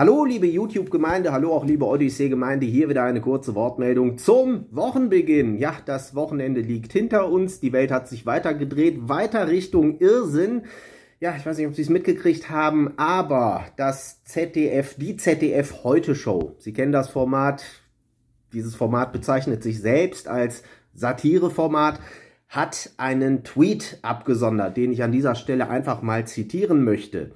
Hallo liebe YouTube-Gemeinde, hallo auch liebe Odyssee-Gemeinde, hier wieder eine kurze Wortmeldung zum Wochenbeginn. Ja, das Wochenende liegt hinter uns, die Welt hat sich weitergedreht, weiter Richtung Irrsinn. Ja, ich weiß nicht, ob Sie es mitgekriegt haben, aber das ZDF, die ZDF Heute Show, Sie kennen das Format, dieses Format bezeichnet sich selbst als Satire-Format, hat einen Tweet abgesondert, den ich an dieser Stelle einfach mal zitieren möchte.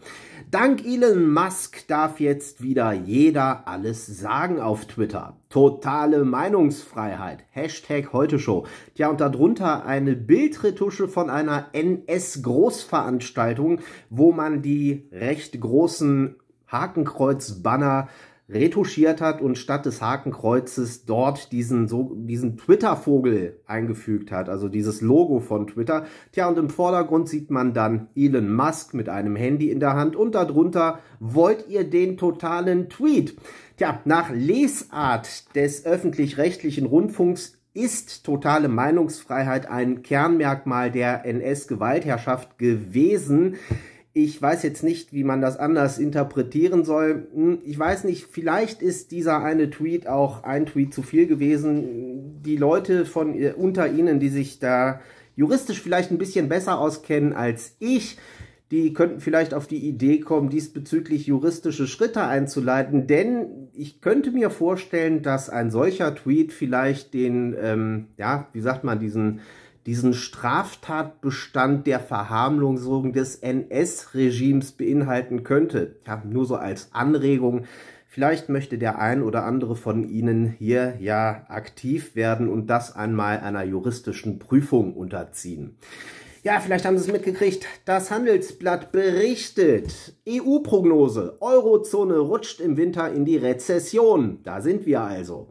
Dank Elon Musk darf jetzt wieder jeder alles sagen auf Twitter. Totale Meinungsfreiheit. Hashtag heute Show. Tja, und darunter eine Bildretusche von einer NS-Großveranstaltung, wo man die recht großen Hakenkreuz-Banner retuschiert hat und statt des Hakenkreuzes dort diesen, so, diesen Twitter-Vogel eingefügt hat, also dieses Logo von Twitter. Tja, und im Vordergrund sieht man dann Elon Musk mit einem Handy in der Hand und darunter wollt ihr den totalen Tweet. Tja, nach Lesart des öffentlich-rechtlichen Rundfunks ist totale Meinungsfreiheit ein Kernmerkmal der NS-Gewaltherrschaft gewesen ich weiß jetzt nicht, wie man das anders interpretieren soll. Hm, ich weiß nicht, vielleicht ist dieser eine Tweet auch ein Tweet zu viel gewesen. Die Leute von äh, unter Ihnen, die sich da juristisch vielleicht ein bisschen besser auskennen als ich, die könnten vielleicht auf die Idee kommen, diesbezüglich juristische Schritte einzuleiten. Denn ich könnte mir vorstellen, dass ein solcher Tweet vielleicht den, ähm, ja, wie sagt man, diesen diesen Straftatbestand der Verharmlosung des NS-Regimes beinhalten könnte. Ja, nur so als Anregung. Vielleicht möchte der ein oder andere von Ihnen hier ja aktiv werden und das einmal einer juristischen Prüfung unterziehen. Ja, vielleicht haben Sie es mitgekriegt. Das Handelsblatt berichtet. EU-Prognose. Eurozone rutscht im Winter in die Rezession. Da sind wir also.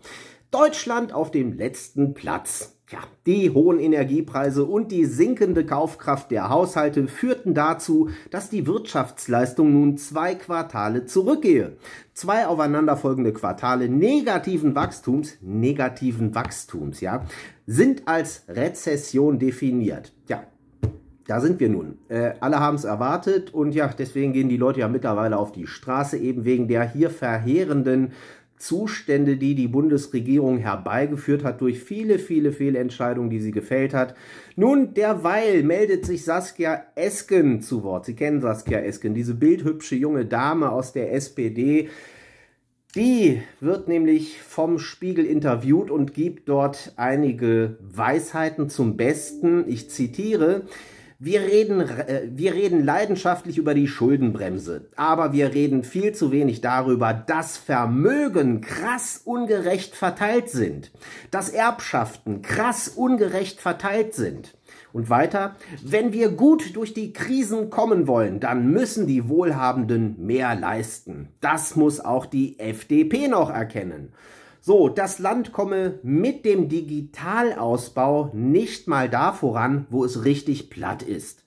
Deutschland auf dem letzten Platz. Ja, die hohen Energiepreise und die sinkende Kaufkraft der Haushalte führten dazu, dass die Wirtschaftsleistung nun zwei Quartale zurückgehe. Zwei aufeinanderfolgende Quartale negativen Wachstums, negativen Wachstums, ja, sind als Rezession definiert. Ja, da sind wir nun. Äh, alle haben es erwartet und ja, deswegen gehen die Leute ja mittlerweile auf die Straße, eben wegen der hier verheerenden Zustände, die die Bundesregierung herbeigeführt hat durch viele, viele Fehlentscheidungen, die sie gefällt hat. Nun, derweil meldet sich Saskia Esken zu Wort. Sie kennen Saskia Esken, diese bildhübsche junge Dame aus der SPD. Die wird nämlich vom Spiegel interviewt und gibt dort einige Weisheiten zum Besten. Ich zitiere, wir reden, äh, wir reden leidenschaftlich über die Schuldenbremse, aber wir reden viel zu wenig darüber, dass Vermögen krass ungerecht verteilt sind, dass Erbschaften krass ungerecht verteilt sind. Und weiter, wenn wir gut durch die Krisen kommen wollen, dann müssen die Wohlhabenden mehr leisten. Das muss auch die FDP noch erkennen. So, das Land komme mit dem Digitalausbau nicht mal da voran, wo es richtig platt ist.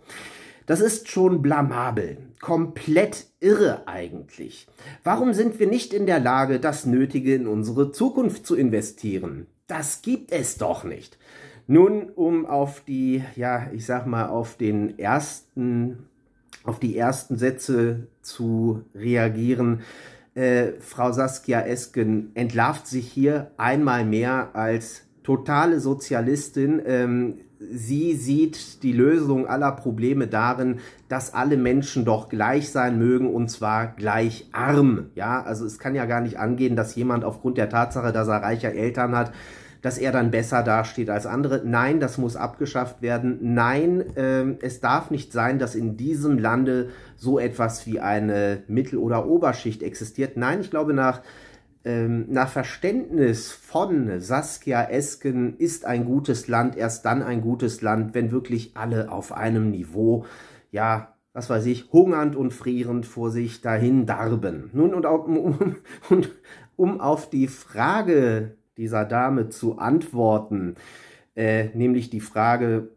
Das ist schon blamabel, komplett irre eigentlich. Warum sind wir nicht in der Lage, das Nötige in unsere Zukunft zu investieren? Das gibt es doch nicht. Nun, um auf die, ja, ich sag mal, auf den ersten, auf die ersten Sätze zu reagieren, äh, Frau Saskia Esken entlarvt sich hier einmal mehr als totale Sozialistin. Ähm, sie sieht die Lösung aller Probleme darin, dass alle Menschen doch gleich sein mögen und zwar gleich arm. Ja, also es kann ja gar nicht angehen, dass jemand aufgrund der Tatsache, dass er reiche Eltern hat, dass er dann besser dasteht als andere. Nein, das muss abgeschafft werden. Nein, äh, es darf nicht sein, dass in diesem Lande so etwas wie eine Mittel- oder Oberschicht existiert. Nein, ich glaube, nach, ähm, nach Verständnis von Saskia Esken ist ein gutes Land erst dann ein gutes Land, wenn wirklich alle auf einem Niveau, ja, was weiß ich, hungernd und frierend vor sich dahin darben. Nun, und, auch, um, und um auf die Frage dieser Dame zu antworten, äh, nämlich die Frage,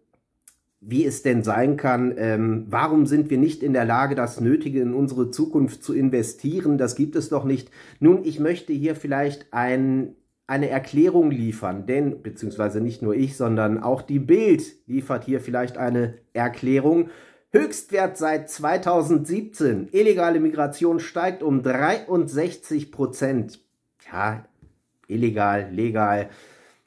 wie es denn sein kann, ähm, warum sind wir nicht in der Lage, das Nötige in unsere Zukunft zu investieren? Das gibt es doch nicht. Nun, ich möchte hier vielleicht ein, eine Erklärung liefern, denn, beziehungsweise nicht nur ich, sondern auch die Bild liefert hier vielleicht eine Erklärung. Höchstwert seit 2017. Illegale Migration steigt um 63 Prozent. Ja, Illegal, legal,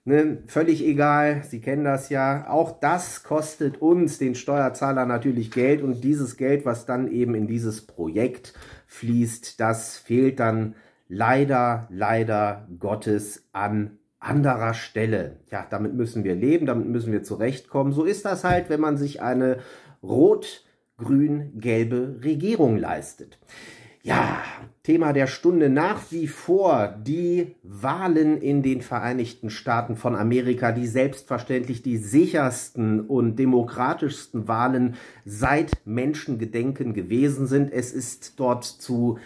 ne, völlig egal, Sie kennen das ja. Auch das kostet uns, den Steuerzahler, natürlich Geld und dieses Geld, was dann eben in dieses Projekt fließt, das fehlt dann leider, leider Gottes an anderer Stelle. Ja, damit müssen wir leben, damit müssen wir zurechtkommen. So ist das halt, wenn man sich eine rot-grün-gelbe Regierung leistet. Ja, Thema der Stunde nach wie vor die Wahlen in den Vereinigten Staaten von Amerika, die selbstverständlich die sichersten und demokratischsten Wahlen seit Menschengedenken gewesen sind. Es ist dort zu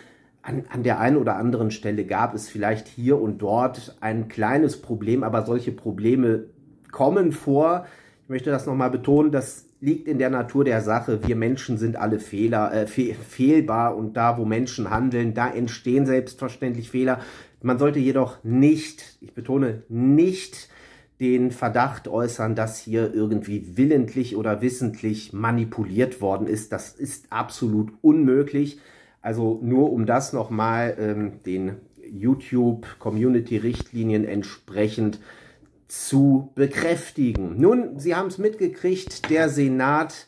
an, an, der einen oder anderen Stelle gab es vielleicht hier und dort ein kleines Problem, aber solche Probleme kommen vor. Ich möchte das nochmal betonen, dass liegt in der Natur der Sache. Wir Menschen sind alle Fehler, äh, fe fehlbar und da, wo Menschen handeln, da entstehen selbstverständlich Fehler. Man sollte jedoch nicht, ich betone, nicht den Verdacht äußern, dass hier irgendwie willentlich oder wissentlich manipuliert worden ist. Das ist absolut unmöglich. Also nur um das nochmal ähm, den YouTube-Community-Richtlinien entsprechend zu bekräftigen. Nun, Sie haben es mitgekriegt, der Senat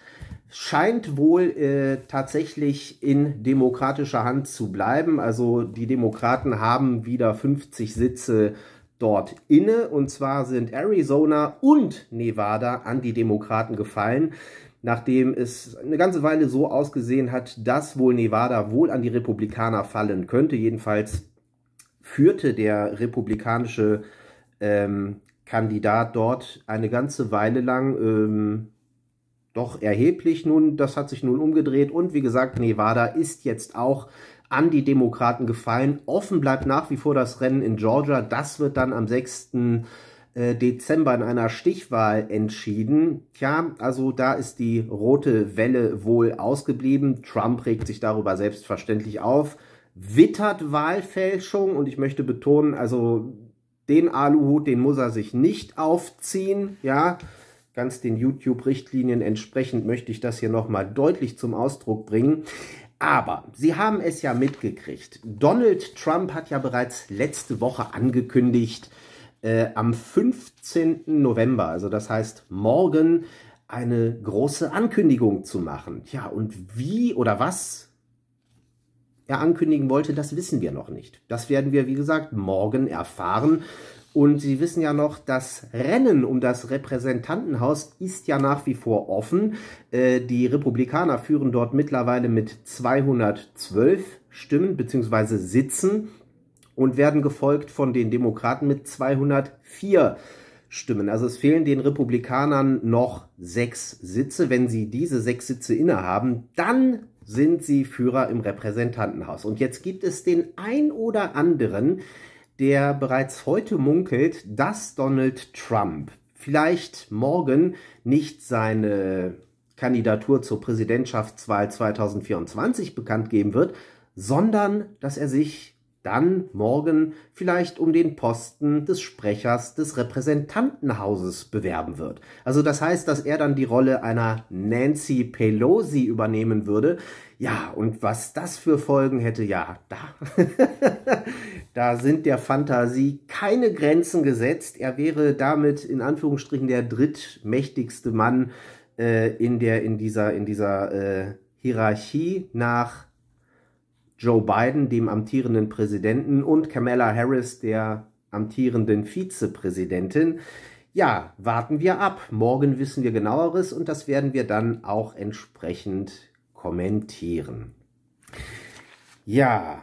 scheint wohl äh, tatsächlich in demokratischer Hand zu bleiben. Also die Demokraten haben wieder 50 Sitze dort inne. Und zwar sind Arizona und Nevada an die Demokraten gefallen, nachdem es eine ganze Weile so ausgesehen hat, dass wohl Nevada wohl an die Republikaner fallen könnte. Jedenfalls führte der republikanische ähm, Kandidat dort eine ganze Weile lang ähm, doch erheblich nun, das hat sich nun umgedreht und wie gesagt, Nevada ist jetzt auch an die Demokraten gefallen. Offen bleibt nach wie vor das Rennen in Georgia. Das wird dann am 6. Äh, Dezember in einer Stichwahl entschieden. Tja, also da ist die rote Welle wohl ausgeblieben. Trump regt sich darüber selbstverständlich auf, wittert Wahlfälschung und ich möchte betonen, also den Aluhut, den muss er sich nicht aufziehen, ja. Ganz den YouTube-Richtlinien entsprechend möchte ich das hier nochmal deutlich zum Ausdruck bringen. Aber Sie haben es ja mitgekriegt. Donald Trump hat ja bereits letzte Woche angekündigt, äh, am 15. November, also das heißt morgen, eine große Ankündigung zu machen. Ja, und wie oder was er ankündigen wollte, das wissen wir noch nicht. Das werden wir, wie gesagt, morgen erfahren. Und Sie wissen ja noch, das Rennen um das Repräsentantenhaus ist ja nach wie vor offen. Äh, die Republikaner führen dort mittlerweile mit 212 Stimmen bzw. Sitzen und werden gefolgt von den Demokraten mit 204 Stimmen. Also es fehlen den Republikanern noch sechs Sitze. Wenn sie diese sechs Sitze innehaben, dann sind sie Führer im Repräsentantenhaus. Und jetzt gibt es den ein oder anderen, der bereits heute munkelt, dass Donald Trump vielleicht morgen nicht seine Kandidatur zur Präsidentschaftswahl 2024 bekannt geben wird, sondern dass er sich dann morgen vielleicht um den Posten des Sprechers des Repräsentantenhauses bewerben wird. Also das heißt, dass er dann die Rolle einer Nancy Pelosi übernehmen würde. Ja, und was das für Folgen hätte, ja, da, da sind der Fantasie keine Grenzen gesetzt. Er wäre damit in Anführungsstrichen der drittmächtigste Mann äh, in der in dieser in dieser äh, Hierarchie nach Joe Biden, dem amtierenden Präsidenten, und Kamala Harris, der amtierenden Vizepräsidentin. Ja, warten wir ab. Morgen wissen wir genaueres und das werden wir dann auch entsprechend kommentieren. Ja,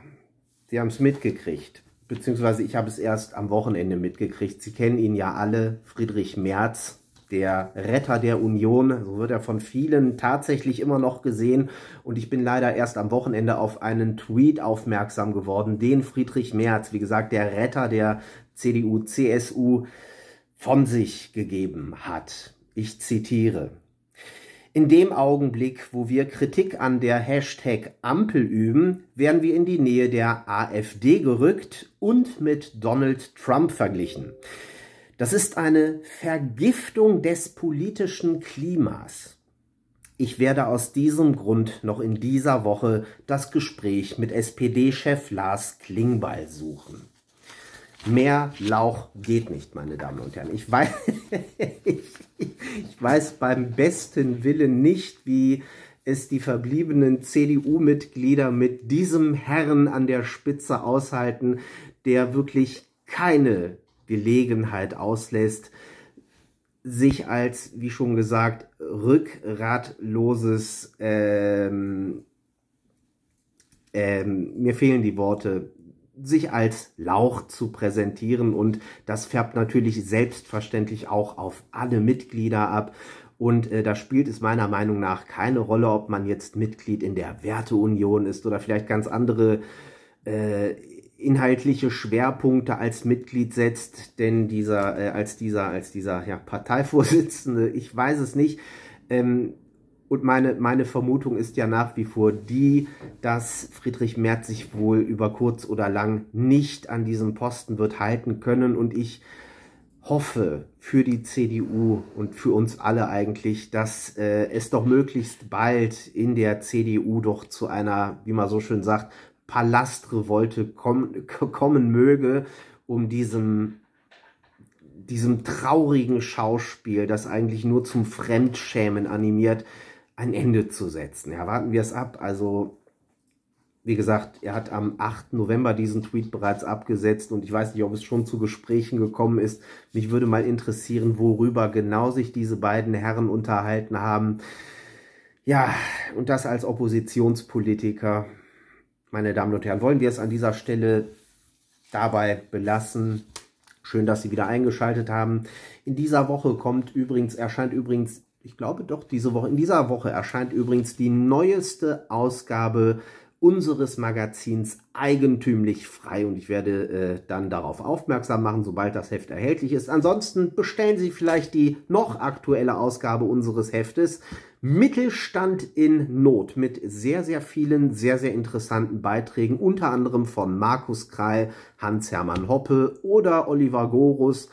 Sie haben es mitgekriegt, beziehungsweise ich habe es erst am Wochenende mitgekriegt. Sie kennen ihn ja alle, Friedrich Merz, der Retter der Union. So wird er von vielen tatsächlich immer noch gesehen. Und ich bin leider erst am Wochenende auf einen Tweet aufmerksam geworden, den Friedrich Merz, wie gesagt, der Retter der CDU, CSU, von sich gegeben hat. Ich zitiere. In dem Augenblick, wo wir Kritik an der Hashtag Ampel üben, werden wir in die Nähe der AfD gerückt und mit Donald Trump verglichen. Das ist eine Vergiftung des politischen Klimas. Ich werde aus diesem Grund noch in dieser Woche das Gespräch mit SPD-Chef Lars Klingbeil suchen. Mehr Lauch geht nicht, meine Damen und Herren. Ich weiß, ich weiß beim besten Willen nicht, wie es die verbliebenen CDU-Mitglieder mit diesem Herrn an der Spitze aushalten, der wirklich keine Gelegenheit auslässt, sich als, wie schon gesagt, rückgratloses, ähm, ähm, mir fehlen die Worte, sich als Lauch zu präsentieren und das färbt natürlich selbstverständlich auch auf alle Mitglieder ab. Und äh, da spielt es meiner Meinung nach keine Rolle, ob man jetzt Mitglied in der Werteunion ist oder vielleicht ganz andere äh, inhaltliche Schwerpunkte als Mitglied setzt, denn dieser, äh, als dieser, als dieser ja, Parteivorsitzende, ich weiß es nicht. Ähm, und meine, meine Vermutung ist ja nach wie vor die, dass Friedrich Merz sich wohl über kurz oder lang nicht an diesem Posten wird halten können. Und ich hoffe für die CDU und für uns alle eigentlich, dass äh, es doch möglichst bald in der CDU doch zu einer, wie man so schön sagt, Palastrevolte kommen, kommen möge, um diesem, diesem traurigen Schauspiel, das eigentlich nur zum Fremdschämen animiert, ein Ende zu setzen. Ja, warten wir es ab. Also, wie gesagt, er hat am 8. November diesen Tweet bereits abgesetzt und ich weiß nicht, ob es schon zu Gesprächen gekommen ist. Mich würde mal interessieren, worüber genau sich diese beiden Herren unterhalten haben. Ja, und das als Oppositionspolitiker meine Damen und Herren, wollen wir es an dieser Stelle dabei belassen. Schön, dass Sie wieder eingeschaltet haben. In dieser Woche kommt übrigens, erscheint übrigens, ich glaube doch diese Woche, in dieser Woche erscheint übrigens die neueste Ausgabe unseres Magazins eigentümlich frei und ich werde äh, dann darauf aufmerksam machen, sobald das Heft erhältlich ist. Ansonsten bestellen Sie vielleicht die noch aktuelle Ausgabe unseres Heftes Mittelstand in Not mit sehr, sehr vielen, sehr, sehr interessanten Beiträgen, unter anderem von Markus Kreil, Hans-Hermann Hoppe oder Oliver Gorus.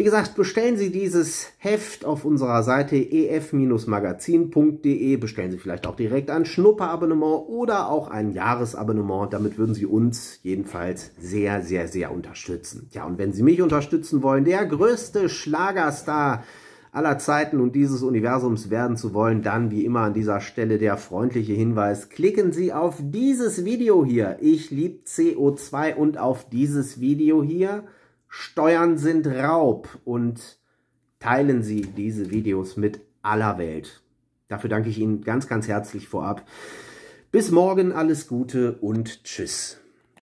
Wie gesagt, bestellen Sie dieses Heft auf unserer Seite ef-magazin.de. Bestellen Sie vielleicht auch direkt ein Schnupperabonnement oder auch ein Jahresabonnement. Damit würden Sie uns jedenfalls sehr, sehr, sehr unterstützen. Ja, und wenn Sie mich unterstützen wollen, der größte Schlagerstar aller Zeiten und dieses Universums werden zu wollen, dann wie immer an dieser Stelle der freundliche Hinweis, klicken Sie auf dieses Video hier. Ich liebe CO2 und auf dieses Video hier Steuern sind Raub und teilen Sie diese Videos mit aller Welt. Dafür danke ich Ihnen ganz, ganz herzlich vorab. Bis morgen, alles Gute und Tschüss.